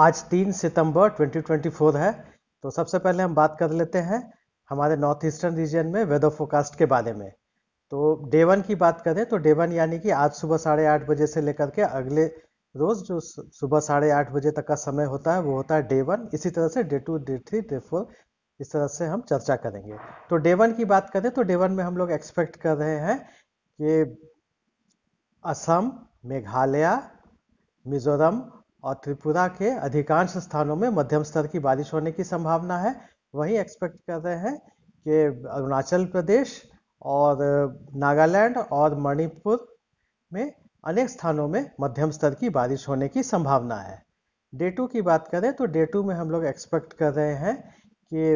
आज तीन सितंबर 2024 है तो सबसे पहले हम बात कर लेते हैं हमारे नॉर्थ ईस्टर्न रीजन में वेदर फोकास्ट के बारे में तो डे वन की बात करें तो डे वन यानी कि आज सुबह साढ़े आठ बजे से लेकर के अगले रोज़ जो सुबह साढ़े आठ बजे तक का समय होता है वो होता है डे वन इसी तरह से day two day three day four इस तरह से हम चर्चा करेंगे तो डे वन की बात करें तो डे वन में हम लोग एक्सपेक्ट कर रहे हैं कि असम मेघालय मिजोरम और त्रिपुरा के अधिकांश स्थानों में मध्यम स्तर की बारिश होने की संभावना है वहीं एक्सपेक्ट कर रहे हैं कि अरुणाचल प्रदेश और नागालैंड और मणिपुर में अनेक स्थानों में मध्यम स्तर की बारिश होने की संभावना है डे टू की बात करें तो डे टू में हम लोग एक्सपेक्ट कर रहे हैं कि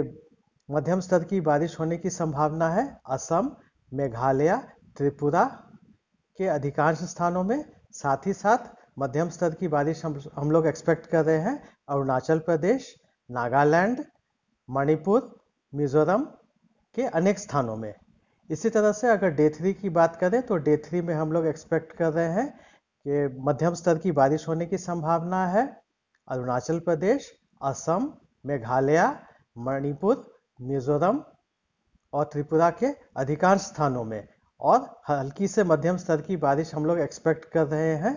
मध्यम स्तर की बारिश होने की संभावना है असम मेघालय त्रिपुरा के अधिकांश स्थानों में साथ ही साथ मध्यम स्तर की बारिश हम हम लोग एक्सपेक्ट कर रहे हैं अरुणाचल प्रदेश नागालैंड मणिपुर मिजोरम के अनेक स्थानों में इसी तरह से अगर डे थ्री की बात करें तो डे थ्री में हम लोग एक्सपेक्ट कर रहे हैं कि मध्यम स्तर की बारिश होने की संभावना है अरुणाचल प्रदेश असम मेघालय मणिपुर मिजोरम और त्रिपुरा के अधिकांश स्थानों में और हल्की से मध्यम स्तर की बारिश हम लोग एक्सपेक्ट कर रहे हैं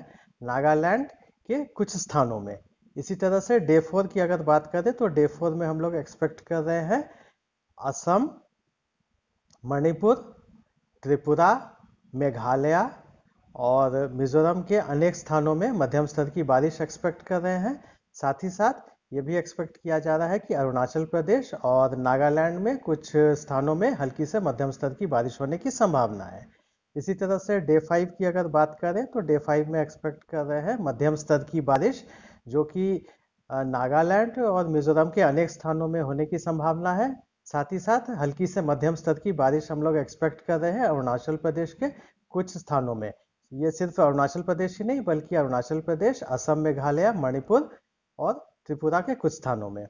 नागालैंड के कुछ स्थानों में इसी तरह से डे फोर की अगर बात करें तो डे फोर में हम लोग एक्सपेक्ट कर रहे हैं असम मणिपुर त्रिपुरा मेघालय और मिजोरम के अनेक स्थानों में मध्यम स्तर की बारिश एक्सपेक्ट कर रहे हैं साथ ही साथ ये भी एक्सपेक्ट किया जा रहा है कि अरुणाचल प्रदेश और नागालैंड में कुछ स्थानों में हल्की से मध्यम स्तर की बारिश होने की संभावना है इसी तरह से डे फाइव की अगर बात करें तो डे फाइव में एक्सपेक्ट कर रहे हैं मध्यम स्तर की बारिश जो कि नागालैंड और मिजोरम के अनेक स्थानों में होने की संभावना है साथ ही साथ हल्की से मध्यम स्तर की बारिश हम लोग एक्सपेक्ट कर रहे हैं अरुणाचल प्रदेश के कुछ स्थानों में ये सिर्फ अरुणाचल प्रदेश ही नहीं बल्कि अरुणाचल प्रदेश असम मेघालय मणिपुर और त्रिपुरा के कुछ स्थानों में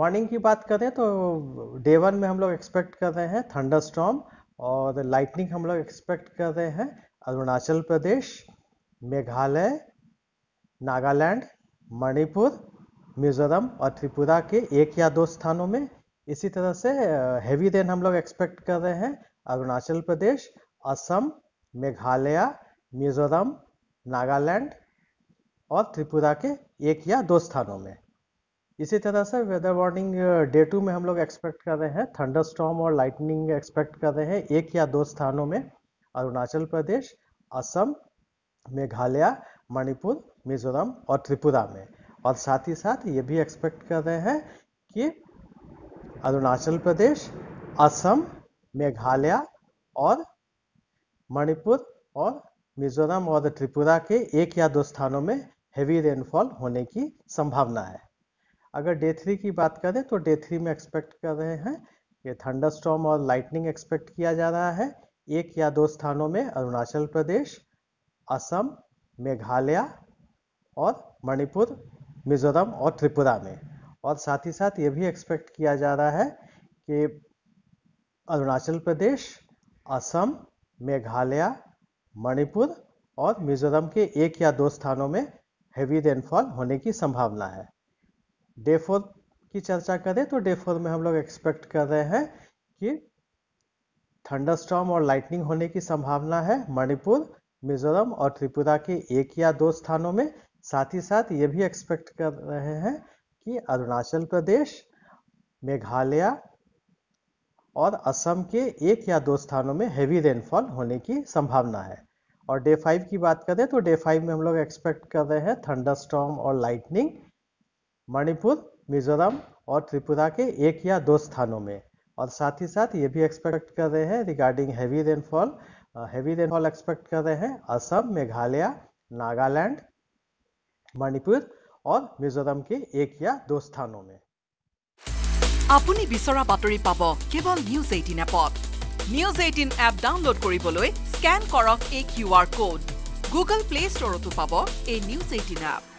वार्निंग की बात करें तो डे वन में हम लोग एक्सपेक्ट कर रहे हैं थंडर स्टॉम और लाइटनिंग हम लोग एक्सपेक्ट कर रहे हैं अरुणाचल प्रदेश मेघालय नागालैंड मणिपुर मिजोरम और त्रिपुरा के एक या दो स्थानों में इसी तरह से हैवी रेन हम लोग एक्सपेक्ट कर रहे हैं अरुणाचल प्रदेश असम मेघालय मिजोरम नागालैंड और त्रिपुरा के एक या दो स्थानों में इसी तरह से वेदर वार्निंग डे टू में हम लोग एक्सपेक्ट कर रहे हैं थंडर स्टॉम और लाइटनिंग एक्सपेक्ट कर रहे हैं एक या दो स्थानों में अरुणाचल प्रदेश असम मेघालय मणिपुर मिजोरम और त्रिपुरा में और साथ ही साथ ये भी एक्सपेक्ट कर रहे हैं कि अरुणाचल प्रदेश असम मेघालय और मणिपुर और मिजोरम और त्रिपुरा के एक या दो स्थानों में हेवी रेनफॉल होने की संभावना है अगर डे थ्री की बात करें तो डे थ्री में एक्सपेक्ट कर रहे हैं कि थंडरस्टॉर्म और लाइटनिंग एक्सपेक्ट किया जा रहा है एक या दो स्थानों में अरुणाचल प्रदेश असम मेघालय और मणिपुर मिजोरम और त्रिपुरा में और साथ ही साथ ये भी एक्सपेक्ट किया जा रहा है कि अरुणाचल प्रदेश असम मेघालय मणिपुर और मिजोरम के एक या दो स्थानों में हैवी रेनफॉल होने की संभावना है डे फोर की चर्चा करें तो डे फोर में हम लोग एक्सपेक्ट कर रहे हैं कि थंडरस्टॉर्म और लाइटनिंग होने की संभावना है मणिपुर मिजोरम और त्रिपुरा के एक या दो स्थानों में साथ ही साथ ये भी एक्सपेक्ट कर रहे हैं कि अरुणाचल प्रदेश मेघालय और असम के एक या दो स्थानों में हैवी रेनफॉल होने की संभावना है और डे फाइव की बात करें तो डे फाइव में हम लोग एक्सपेक्ट कर रहे हैं थंडरस्टॉर्म और लाइटनिंग मणिपुर मिजोरम और त्रिपुरा के एक या दो स्थानों में और साथ ही साथ ये भी एक्सपेक्ट कर रहे हैं regarding heavy rainfall heavy rainfall expect कर रहे हैं असम मेघालय नागालैंड मणिपुर और मिजोरम के एक या दो स्थानों में আপুনি বিচৰা বাতৰি পাব কেৱল নিউজ এইটিন এপত নিউজ এইটিন এপ ডাউনলোড কৰিবলৈ স্কেন কৰক এই Q R code Google Play ষ্টৰতো পাব এই নিউজ এইটিন এপ